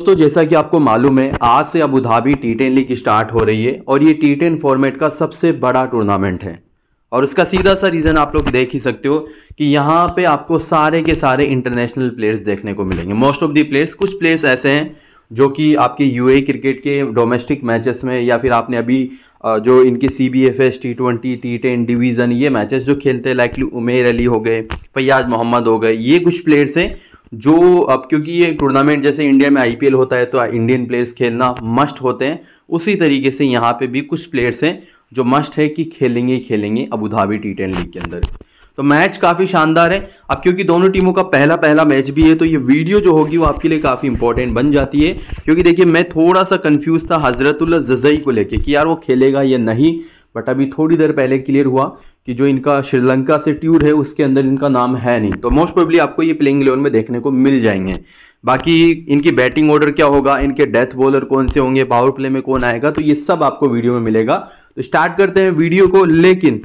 दोस्तों जैसा कि आपको मालूम है आज से Abu Dhabi T ten league start हो रही है और ये टी टेन फॉर्मेट का सबसे बड़ा टूर्नामेंट है और उसका सीधा सा रीज़न आप लोग देख ही सकते हो कि यहाँ पे आपको सारे के सारे इंटरनेशनल प्लेयर्स देखने को मिलेंगे मोस्ट ऑफ दी प्लेयर्स कुछ प्लेयर्स ऐसे हैं जो कि आपके यू क्रिकेट के डोमेस्टिक मैचेस में या फिर आपने अभी जो इनके C B F S T twenty T ten division ये मैचेस जो खेलते हैं लाइकली उमेर अली हो गए फैयाज मोहम्मद हो गए ये कुछ प्लेयर्स हैं जो अब क्योंकि ये टूर्नामेंट जैसे इंडिया में आईपीएल होता है तो इंडियन प्लेयर्स खेलना मस्ट होते हैं उसी तरीके से यहाँ पे भी कुछ प्लेयर्स हैं जो मस्ट है कि खेलेंगे ही खेलेंगे अबूधाबी टी टेन लीग के अंदर तो मैच काफ़ी शानदार है अब क्योंकि दोनों टीमों का पहला पहला मैच भी है तो ये वीडियो जो होगी वो आपके लिए काफ़ी इंपॉर्टेंट बन जाती है क्योंकि देखिए मैं थोड़ा सा कंफ्यूज था हजरतुल्ला जजई को लेके कि यार वो खेलेगा या नहीं बट अभी थोड़ी देर पहले क्लियर हुआ कि जो इनका श्रीलंका से ट्यूर है उसके अंदर इनका नाम है नहीं तो मोस्ट प्रोबली आपको ये प्लेइंग इलेवन में देखने को मिल जाएंगे बाकी इनकी बैटिंग ऑर्डर क्या होगा इनके डेथ बॉलर कौन से होंगे पावर प्ले में कौन आएगा तो ये सब आपको वीडियो में मिलेगा तो स्टार्ट करते हैं वीडियो को लेकिन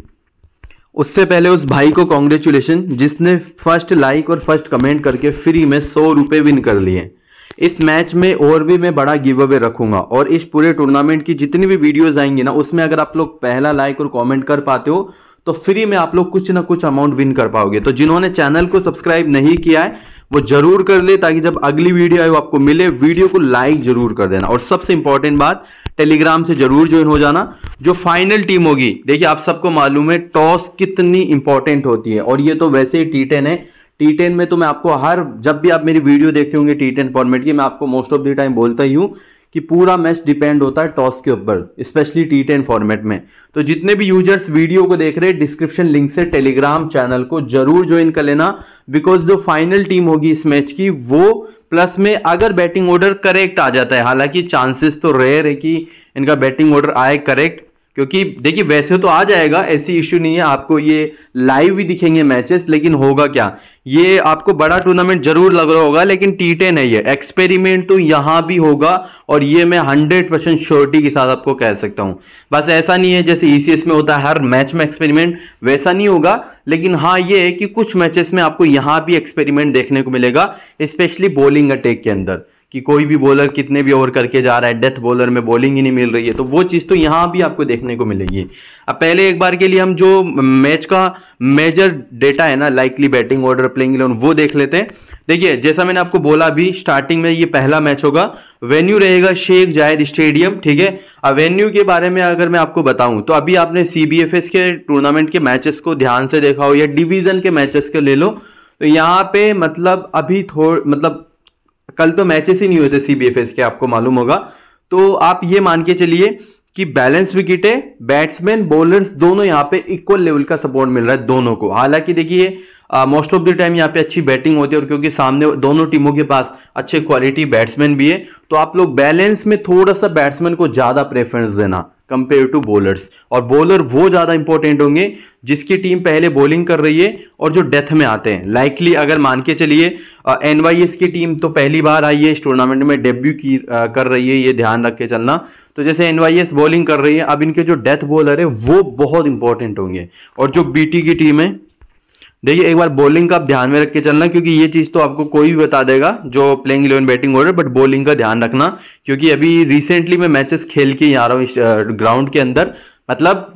उससे पहले उस भाई को कॉन्ग्रेचुलेशन जिसने फर्स्ट लाइक और फर्स्ट कमेंट करके फ्री में सौ रुपये विन कर लिए इस मैच में और भी मैं बड़ा गिव अवे रखूंगा और इस पूरे टूर्नामेंट की जितनी भी वीडियोज आएंगी ना उसमें अगर आप लोग पहला लाइक और कॉमेंट कर पाते हो तो फ्री में आप लोग कुछ ना कुछ अमाउंट विन कर पाओगे तो जिन्होंने चैनल को सब्सक्राइब नहीं किया है वो जरूर कर ले ताकि जब अगली वीडियो आए वो आपको मिले वीडियो को लाइक जरूर कर देना और सबसे इंपॉर्टेंट बात टेलीग्राम से जरूर ज्वाइन हो जाना जो फाइनल टीम होगी देखिए आप सबको मालूम है टॉस कितनी इंपॉर्टेंट होती है और ये तो वैसे ही टी टेन है टी टेन में तो मैं आपको हर जब भी आप मेरी वीडियो देखते होंगे टी टेन फॉर्मेट की मैं आपको मोस्ट ऑफ द टाइम बोलता ही हूँ कि पूरा मैच डिपेंड होता है टॉस के ऊपर स्पेशली टी टेन फॉर्मेट में तो जितने भी यूजर्स वीडियो को देख रहे हैं डिस्क्रिप्शन लिंक से टेलीग्राम चैनल को जरूर ज्वाइन कर लेना बिकॉज जो फाइनल टीम होगी इस मैच की वो प्लस में अगर बैटिंग ऑर्डर करेक्ट आ जाता है हालांकि चांसेस तो रेयर है कि इनका बैटिंग ऑर्डर आए करेक्ट क्योंकि देखिए वैसे तो आ जाएगा ऐसी इश्यू नहीं है आपको ये लाइव भी दिखेंगे मैचेस लेकिन होगा क्या ये आपको बड़ा टूर्नामेंट जरूर लग रहा होगा लेकिन टी टेन है ये एक्सपेरिमेंट तो यहाँ भी होगा और ये मैं हंड्रेड परसेंट श्योरिटी के साथ आपको कह सकता हूँ बस ऐसा नहीं है जैसे ई e में होता है हर मैच में एक्सपेरिमेंट वैसा नहीं होगा लेकिन हाँ ये है कि कुछ मैचेस में आपको यहाँ भी एक्सपेरिमेंट देखने को मिलेगा स्पेशली बॉलिंग अटैक के अंदर कि कोई भी बॉलर कितने भी ओवर करके जा रहा है डेथ बॉलर में बॉलिंग ही नहीं मिल रही है तो वो चीज़ तो यहाँ भी आपको देखने को मिलेगी अब पहले एक बार के लिए हम जो मैच का मेजर डेटा है ना likely batting order playing eleven वो देख लेते हैं देखिए जैसा मैंने आपको बोला अभी स्टार्टिंग में ये पहला मैच होगा वेन्यू रहेगा शेख जायद स्टेडियम ठीक है अब वेन्यू के बारे में अगर मैं आपको बताऊं तो अभी आपने सी के टूर्नामेंट के मैचेस को ध्यान से देखा हो या डिवीजन के मैचेस के ले लो तो यहाँ पे मतलब अभी थोड़ मतलब कल तो मैचेस ही नहीं हुए थे सीबीएफएस के आपको मालूम होगा तो आप ये मान के चलिए कि बैलेंस विकेट है बैट्समैन बॉलर्स दोनों यहाँ पे इक्वल लेवल का सपोर्ट मिल रहा है दोनों को हालांकि देखिए मोस्ट ऑफ द टाइम यहाँ पे अच्छी बैटिंग होती है और क्योंकि सामने दोनों टीमों के पास अच्छे क्वालिटी बैट्समैन भी है तो आप लोग बैलेंस में थोड़ा सा बैट्समैन को ज़्यादा प्रेफरेंस देना कंपेयर टू बॉलर्स और बॉलर वो ज़्यादा इंपॉर्टेंट होंगे जिसकी टीम पहले बॉलिंग कर रही है और जो डेथ में आते हैं लाइकली अगर मान के चलिए एन की टीम तो पहली बार आई है इस टूर्नामेंट में डेब्यू की आ, कर रही है ये ध्यान रख के चलना तो जैसे एन बॉलिंग कर रही है अब इनके जो डेथ बॉलर है वो बहुत इंपॉर्टेंट होंगे और जो बी की टीम है देखिए एक बार बॉलिंग का आप ध्यान में रख के चलना क्योंकि ये चीज़ तो आपको कोई भी बता देगा जो playing eleven batting order but bowling का ध्यान रखना क्योंकि अभी रिसेंटली मैं मैचेस खेल के आ रहा हूँ इस ग्राउंड के अंदर मतलब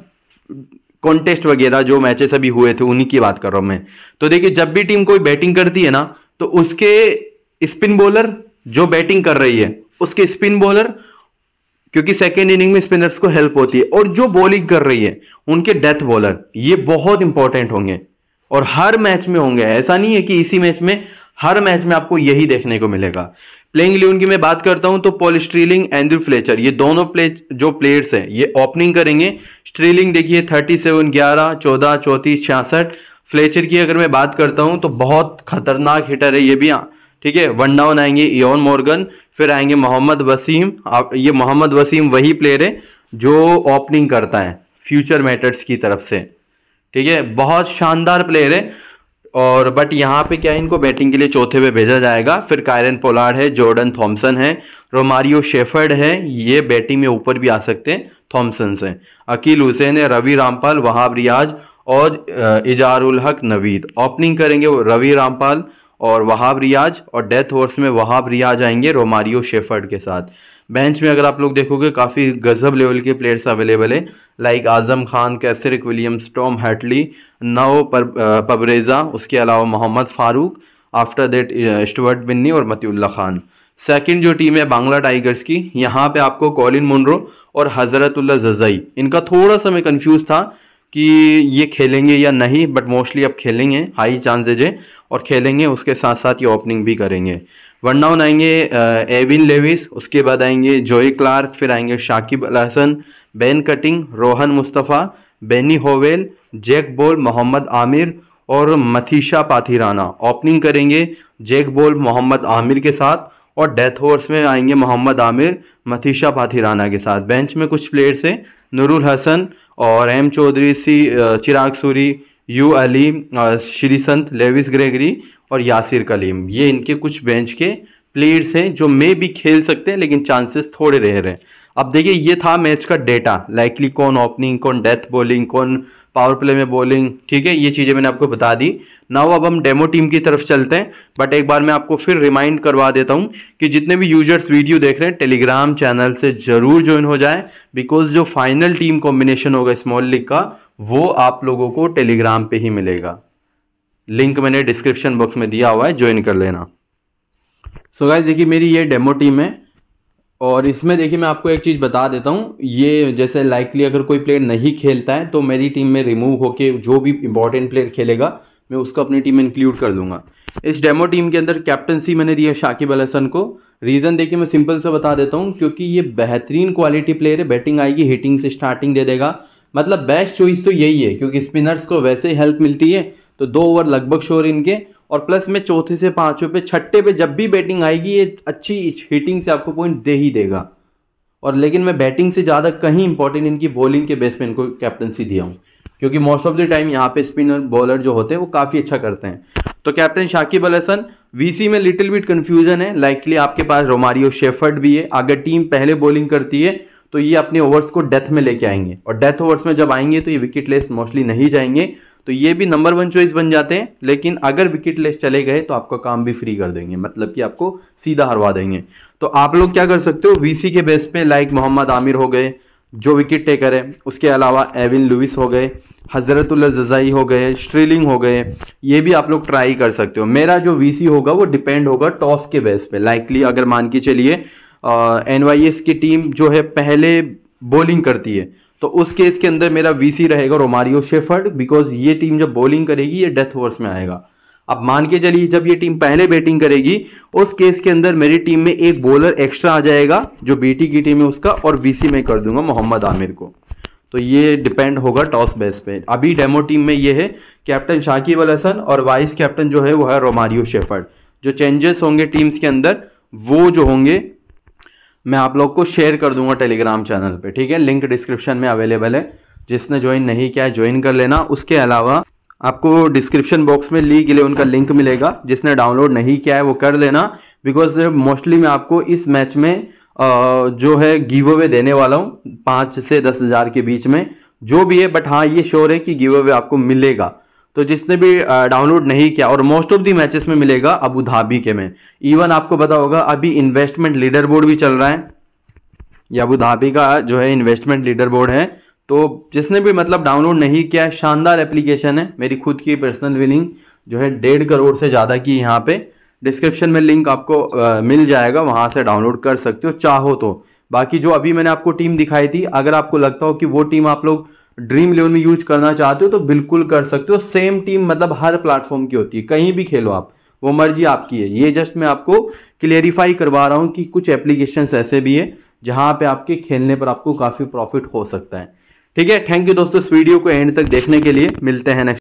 कॉन्टेस्ट वगैरह जो मैचेस अभी हुए थे उन्हीं की बात कर रहा हूँ मैं तो देखिए जब भी टीम कोई बैटिंग करती है ना तो उसके स्पिन बॉलर जो बैटिंग कर रही है उसके स्पिन बॉलर क्योंकि सेकेंड इनिंग में स्पिनर्स को हेल्प होती है और जो बॉलिंग कर रही है उनके डेथ बॉलर ये बहुत इंपॉर्टेंट होंगे और हर मैच में होंगे ऐसा नहीं है कि इसी मैच में हर मैच में आपको यही देखने को मिलेगा प्लेइंग इलेवन की मैं बात करता हूं तो पॉल स्ट्रीलिंग एंड्रू फ्लेचर ये दोनों प्ले जो प्लेयर्स हैं ये ओपनिंग करेंगे स्ट्रीलिंग देखिए थर्टी सेवन ग्यारह चौदह चौंतीस छियासठ फ्लेचर की अगर मैं बात करता हूं तो बहुत खतरनाक हिटर है ये भी हाँ। ठीक है वन डाउन आएंगे इवन मॉर्गन फिर आएंगे मोहम्मद वसीम आप ये मोहम्मद वसीम वही प्लेयर है जो ओपनिंग करता है फ्यूचर मैटर्स की तरफ से ठीक है बहुत शानदार प्लेयर है और बट यहाँ पे क्या है इनको बैटिंग के लिए चौथे पे भेजा जाएगा फिर कायरन पोलार्ड है जॉर्डन थॉमसन है रोमारियो शेफर्ड है ये बैटिंग में ऊपर भी आ सकते हैं थॉमसन से अकील हुसैन है रवि रामपाल वहाब रियाज और इजारुल हक नवीद ओपनिंग करेंगे रवि रामपाल और वहाब रियाज और डेथ हॉर्स में वहाब रियाज आएंगे रोमारियो शेफर्ड के साथ बेंच में अगर आप लोग देखोगे काफ़ी गजब लेवल के प्लेयर्स अवेलेबल है like Azam Khan Kesrick Williams Tom Hartley नव पर पबरेज़ा उसके अलावा Mohammad Farooq after that Stuart Binny और मतीउल्ला खान सेकंड जो टीम है बांग्ला टाइगर्स की यहाँ पे आपको कॉलिन मुनरो और हज़रतुल्ला जजई इनका थोड़ा सा मैं कन्फ्यूज़ था कि ये खेलेंगे या नहीं बट मोस्टली अब खेलेंगे हाई चांसेज है और खेलेंगे उसके साथ साथ ये ओपनिंग भी करेंगे वन डाउन आएंगे एविन uh, लेविस उसके बाद आएंगे जोई क्लार्क फिर आएंगे Shakib Al Hasan Ben Cutting Rohan Mustafa Benny Howell Jake Ball Mohammad Amir और मथीशा पाथिराना ओपनिंग करेंगे जैक बोल मोहम्मद आमिर के साथ और डेथ होर्स में आएंगे मोहम्मद आमिर मथीशा पाथिराना के साथ बेंच में कुछ प्लेयर्स हैं नूरुल हसन और M Chowdhury C Chirag Suri U Ali Sreesanth Lewis Gregory और यासिर कलीम ये इनके कुछ बेंच के प्लेयर्स हैं जो मे भी खेल सकते हैं लेकिन चांसेस थोड़े रह रहे हैं अब देखिए ये था मैच का डेटा लाइकली कौन ओपनिंग कौन डेथ बॉलिंग कौन पावर प्ले में बॉलिंग ठीक है ये चीज़ें मैंने आपको बता दी नाउ अब हम डेमो टीम की तरफ चलते हैं बट एक बार मैं आपको फिर रिमाइंड करवा देता हूँ कि जितने भी यूजर्स वीडियो देख रहे हैं टेलीग्राम चैनल से ज़रूर ज्वाइन हो जाए बिकॉज जो फाइनल टीम कॉम्बिनेशन होगा स्मॉल लीग का वो आप लोगों को टेलीग्राम पर ही मिलेगा लिंक मैंने डिस्क्रिप्शन बॉक्स में दिया हुआ है ज्वाइन कर लेना सो so गाइज देखिए मेरी ये डेमो टीम है और इसमें देखिए मैं आपको एक चीज़ बता देता हूँ ये जैसे लाइकली अगर कोई प्लेयर नहीं खेलता है तो मेरी टीम में रिमूव होके जो भी इंपॉर्टेंट प्लेयर खेलेगा मैं उसको अपनी टीम में इंक्लूड कर दूंगा इस डेमो टीम के अंदर कैप्टनसी मैंने दी है शाकिब अल हसन को रीज़न देखिए मैं सिंपल से बता देता हूँ क्योंकि ये बेहतरीन क्वालिटी प्लेयर है बैटिंग आएगी हिटिंग से स्टार्टिंग दे देगा मतलब बेस्ट चॉइस तो यही है क्योंकि स्पिनर्स को वैसे ही हेल्प मिलती है तो दो ओवर लगभग शोर इनके और प्लस में चौथे से पाँचवें पे छठे पे जब भी बैटिंग आएगी ये अच्छी हिटिंग से आपको पॉइंट दे ही देगा और लेकिन मैं बैटिंग से ज़्यादा कहीं इंपॉर्टेंट इनकी बॉलिंग के पे को कैप्टनसी दिया हूँ क्योंकि मोस्ट ऑफ द टाइम यहाँ पे स्पिनर बॉलर जो होते हैं वो काफ़ी अच्छा करते हैं तो कैप्टन शाकिब अल हसन वी में लिटिल बिट कन्फ्यूजन है लाइकली आपके पास रोमारियो शेफर्ड भी है अगर टीम पहले बॉलिंग करती है तो ये अपने ओवर्स को डेथ में लेके आएंगे और डेथ ओवर्स में जब आएंगे तो ये विकेट लेस मोस्टली नहीं जाएंगे तो ये भी नंबर वन चॉइस बन जाते हैं लेकिन अगर विकेट लेस चले गए तो आपका काम भी फ्री कर देंगे मतलब कि आपको सीधा हरवा देंगे तो आप लोग क्या कर सकते हो वीसी के बेस पे लाइक मोहम्मद आमिर हो गए जो विकेट टेकर है उसके अलावा एविन लुइस हो गए हज़रतुल्ला जजाई हो गए स्ट्रीलिंग हो गए ये भी आप लोग ट्राई कर सकते हो मेरा जो वीसी होगा वो डिपेंड होगा टॉस के बेस पे लाइकली अगर मान के चलिए एन की टीम जो है पहले बॉलिंग करती है तो उस केस के अंदर मेरा वीसी रहेगा रोमारियो शेफर्ड बिकॉज ये टीम जब बॉलिंग करेगी ये डेथ ओवर्स में आएगा अब मान के चलिए जब ये टीम पहले बैटिंग करेगी उस केस के अंदर मेरी टीम में एक बॉलर एक्स्ट्रा आ जाएगा जो बीटी की टीम है उसका और वीसी में कर दूंगा मोहम्मद आमिर को तो ये डिपेंड होगा टॉस बेस पे अभी डेमो टीम में ये है कैप्टन शाकिब अल हसन और वाइस कैप्टन जो है वो है रोमारियो शेफर्ड जो चेंजेस होंगे टीम्स के अंदर वो जो होंगे मैं आप लोग को शेयर कर दूंगा टेलीग्राम चैनल पे ठीक है लिंक डिस्क्रिप्शन में अवेलेबल है जिसने ज्वाइन नहीं किया है ज्वाइन कर लेना उसके अलावा आपको डिस्क्रिप्शन बॉक्स में ली के लिए उनका लिंक मिलेगा जिसने डाउनलोड नहीं किया है वो कर लेना बिकॉज मोस्टली मैं आपको इस मैच में जो है गिव अवे देने वाला हूँ पाँच से दस हज़ार के बीच में जो भी है बट हाँ ये श्योर है कि गिव अवे आपको मिलेगा तो जिसने भी डाउनलोड नहीं किया और मोस्ट ऑफ दी मैचेस में मिलेगा अबू धाबी के में इवन आपको पता होगा अभी इन्वेस्टमेंट लीडर बोर्ड भी चल रहा है ये अबू धाबी का जो है इन्वेस्टमेंट लीडर बोर्ड है तो जिसने भी मतलब डाउनलोड नहीं किया है शानदार एप्लीकेशन है मेरी खुद की पर्सनल विलिंग जो है डेढ़ करोड़ से ज़्यादा की यहाँ पे डिस्क्रिप्शन में लिंक आपको आ, मिल जाएगा वहाँ से डाउनलोड कर सकते हो चाहो तो बाकी जो अभी मैंने आपको टीम दिखाई थी अगर आपको लगता हो कि वो टीम आप लोग ड्रीम इलेवन में यूज करना चाहते हो तो बिल्कुल कर सकते हो सेम टीम मतलब हर प्लेटफॉर्म की होती है कहीं भी खेलो आप वो मर्जी आपकी है ये जस्ट मैं आपको क्लियरिफाई करवा रहा हूँ कि कुछ एप्लीकेशन ऐसे भी है जहाँ पे आपके खेलने पर आपको काफ़ी प्रॉफिट हो सकता है ठीक है थैंक यू दोस्तों इस वीडियो को एंड तक देखने के लिए मिलते हैं नेक्स्ट